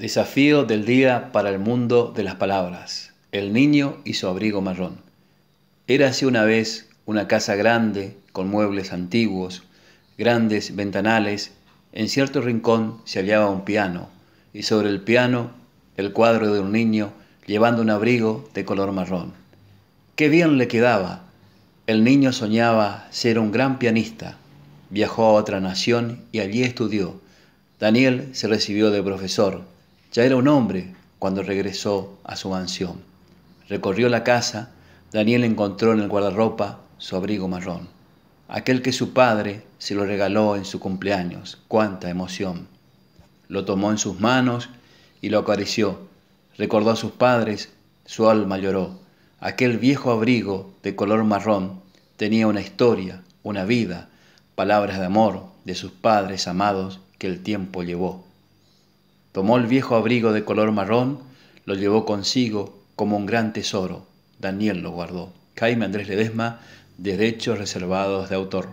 Desafío del día para el mundo de las palabras. El niño y su abrigo marrón. Érase una vez una casa grande, con muebles antiguos, grandes ventanales. En cierto rincón se hallaba un piano, y sobre el piano el cuadro de un niño llevando un abrigo de color marrón. Qué bien le quedaba. El niño soñaba ser un gran pianista. Viajó a otra nación y allí estudió. Daniel se recibió de profesor ya era un hombre cuando regresó a su mansión. Recorrió la casa, Daniel encontró en el guardarropa su abrigo marrón, aquel que su padre se lo regaló en su cumpleaños. ¡Cuánta emoción! Lo tomó en sus manos y lo acarició. Recordó a sus padres, su alma lloró. Aquel viejo abrigo de color marrón tenía una historia, una vida, palabras de amor de sus padres amados que el tiempo llevó. Tomó el viejo abrigo de color marrón, lo llevó consigo como un gran tesoro. Daniel lo guardó. Jaime Andrés Ledesma, Derechos Reservados de Autor.